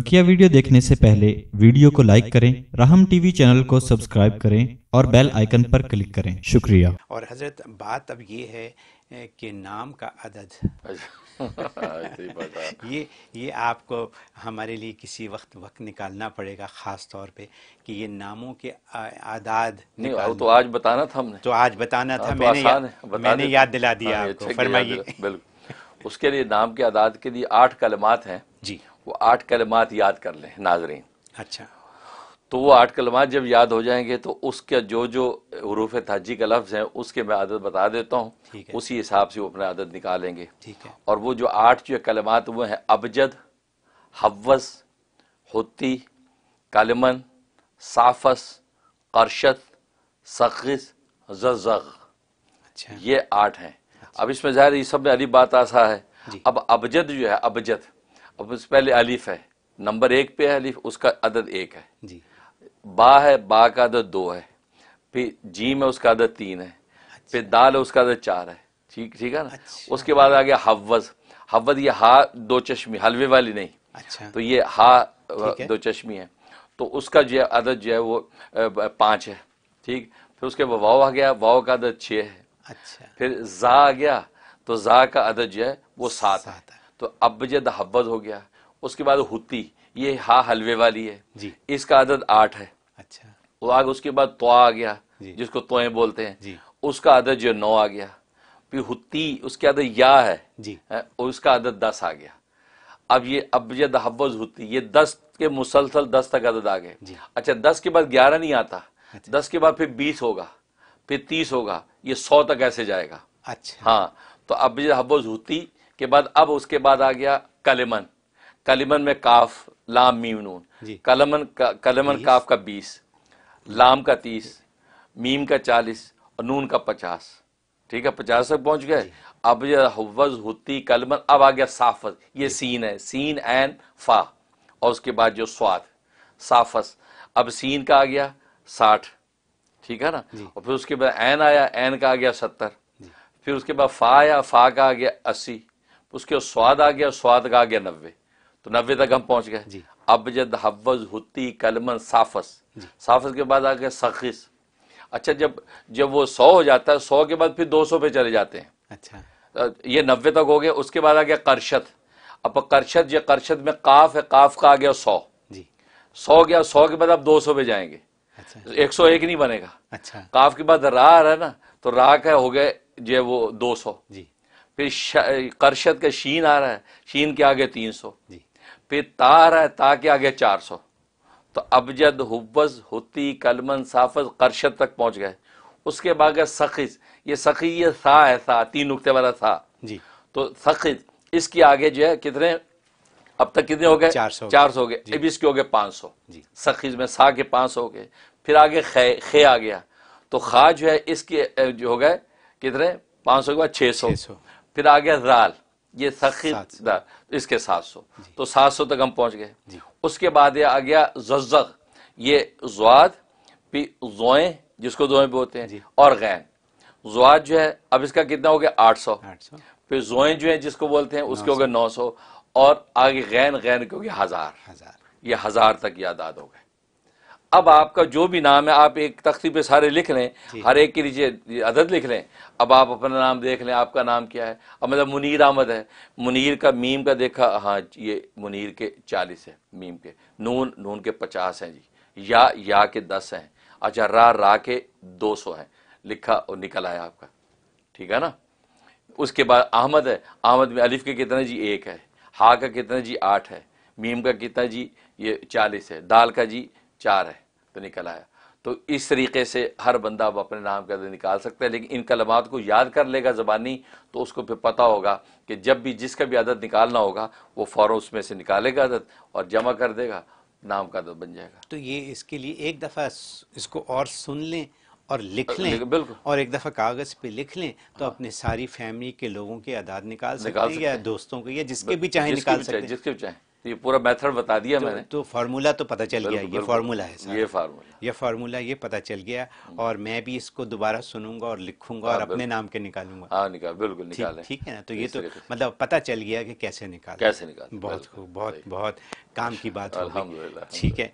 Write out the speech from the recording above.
बकिया वीडियो देखने से पहले वीडियो को लाइक करें राहम टीवी चैनल को सब्सक्राइब करें और बेल आइकन पर क्लिक करें शुक्रिया और हजरत बात अब ये है कि नाम का अदद ये ये आपको हमारे लिए किसी वक्त वक्त निकालना पड़ेगा ख़ास तौर पे कि ये नामों के आदाद निकाल तो आज बताना था हमने तो आज बताना हाँ, था तो मैंने मैंने याद दिला दिया हाँ, आपको फरमाइए बिल्कुल उसके लिए नाम के आदाद के लिए आठ कलमात हैं जी वो आठ कलमात याद कर लें नाजरीन अच्छा तो वो आठ कलमात जब याद हो जाएंगे तो उसका जो जो हरूफ तहजी का लफ्ज़ है उसके मैं आदत बता देता हूँ उसी हिसाब से वो अपना आदत निकालेंगे और वो जो आठ जो कलमात वो हैं अबजद हवस होती कलमन साफस करशत सखिस जजग अच्छा। ये आठ हैं अच्छा। अब इसमें ज़ाहिर ये सब में अली बात आसा है अब अबजद जो है अबजद अब उससे पहले अलिफ है नंबर एक पे है अलिफ उसका अदद एक है जी बा है बा का अदद दो है फिर जीम है उसका अदद तीन है अच्छा। फिर दाल है उसका अदद चार है ठीक ठीक है ना अच्छा। उसके बाद आ गया हवज हवज ये हा दो चश्मी हलवे वाली नहीं अच्छा तो ये हा दो चश्मी है तो उसका जो अदद जो है वो पांच है ठीक फिर उसके बाद वाव आ गया वाव का अदद छः है अच्छा फिर जा आ गया तो जा का अदद जो है वो सात है तो अबजद हब्बद हो गया उसके बाद हुती ये हा हलवे वाली है जी इसका आदद आठ है अच्छा वाग उसके बाद तो आ गया जिसको तोए बोलते हैं जी उसका आदत जो नौ आ गया फिर हुती उसके आदत या है जी और उसका आदत दस आ गया अब ये अब ये दहवज होती ये दस के मुसलसल दस तक अदद आ गए अच्छा दस के बाद ग्यारह नहीं आता अच्छा। दस के बाद फिर बीस होगा फिर तीस होगा ये सौ तक ऐसे जाएगा अच्छा हाँ तो अब ये हब्बज होती के बाद अब उसके बाद आ गया कलेमन कलेमन में काफ लाम मीम नून कलमन का, कलेमन काफ का बीस लाम का तीस मीम का चालीस और नून का पचास ठीक है पचास तक पहुंच गए अब हवज हुती कलमन अब आ गया साफस ये सीन है सीन एन फा और उसके बाद जो स्वाद साफस अब सीन का आ गया साठ ठीक है ना और फिर उसके बाद एन आया एन का आ गया सत्तर फिर उसके बाद फा आया फा का आ गया अस्सी उसके स्वाद आ गया स्वाद का आ गया नब्बे तो नब्बे तक हम पहुंच गए अब जद हवज हुती कलमन साफस साफस के बाद आ गया सखिस अच्छा जब जब वो सौ हो जाता है सौ के बाद फिर दो सौ पे चले जाते हैं अच्छा ये नब्बे तक हो गया उसके बाद आ गया करशत अब करशत ये करशत में काफ है काफ का आ गया सौ जी सौ गया सौ के बाद आप दो सौ पे जाएंगे अच्छा एक सौ एक नहीं बनेगा अच्छा काफ के बाद रा रहा ना तो रा का हो गया जो वो दो सौ जी फिर करशद के शीन आ रहा है शीन के आगे तीन सौ फिर ता आ रहा है ता के आगे चार सौ तो अबजद हुब्बस हुती कलमन साफज करशद तक पहुंच गए उसके बाद सखीज ये सखी ये था है था तीन नुकते वाला था जी तो सखीज इसके आगे जो है कितने अब तक कितने हो गए चार सौ हो गए अब इसके हो गए पाँच सौ सखीज में सा के पाँच सौ हो गए फिर आगे खे खे आ गया तो खा जो है इसके जो हो गए कितने पाँच सौ के बाद छः सौ फिर आ गया राल ये सखी इसके सात सौ तो सात सौ तक हम पहुंच गए उसके बाद ये आ गया जज्जक ये जुआद पी जोए जिसको जोए बोलते हैं और गैन जुआद जो है अब इसका कितना हो गया आठ सौ फिर जोए जो है जिसको बोलते हैं उसके हो गए नौ सौ और आगे गैन गैन के हो गया हजार ये हजार तक याद आद हो गए अब आपका जो भी नाम है आप एक तख्ती पे सारे लिख लें हर एक के नीचे अदद लिख लें अब आप अपना नाम देख लें आपका नाम क्या है अब मतलब मुनीर अहमद है मुनीर का मीम का देखा हाँ ये मुनीर के चालीस है मीम के नून नून के पचास हैं जी या या के दस हैं अच्छा रा रा के दो सौ हैं लिखा और निकल आया आपका ठीक है ना उसके बाद अहमद है अहमद में अलिफ के कितना जी एक है हा का कितना जी आठ है मीम का कितना जी ये चालीस है दाल का जी चार है तो निकल आया तो इस तरीके से हर बंदा अब अपने नाम का निकाल सकता है लेकिन इन कलमात को याद कर लेगा ज़बानी तो उसको फिर पता होगा कि जब भी जिसका भी आदत निकालना होगा वो फ़ौर उसमें से निकालेगा आदत और जमा कर देगा नाम का आदत बन जाएगा तो ये इसके लिए एक दफ़ा इसको और सुन लें और लिख लें और एक दफ़ा कागज़ पे लिख लें तो हाँ। अपने सारी फैमिली के लोगों के आदात निकाल सकते हैं या दोस्तों के या जिसके भी चाहे निकाल सकते हैं जिसके भी चाहे तो ये पूरा मेथड बता दिया तो, मैंने तो फार्मूला तो पता चल गया ये फार्मूला है ये फार्मूला ये फार्मूला ये पता चल गया हम्म। और मैं भी इसको दोबारा सुनूंगा और लिखूंगा हाँ, और अपने नाम के निकालूंगा हाँ निकाल बिल्कुल निकाल ठीक है ना तो ये तो मतलब पता चल गया कि कैसे निकाल कैसे निकाल बहुत बहुत बहुत काम की बात ठीक है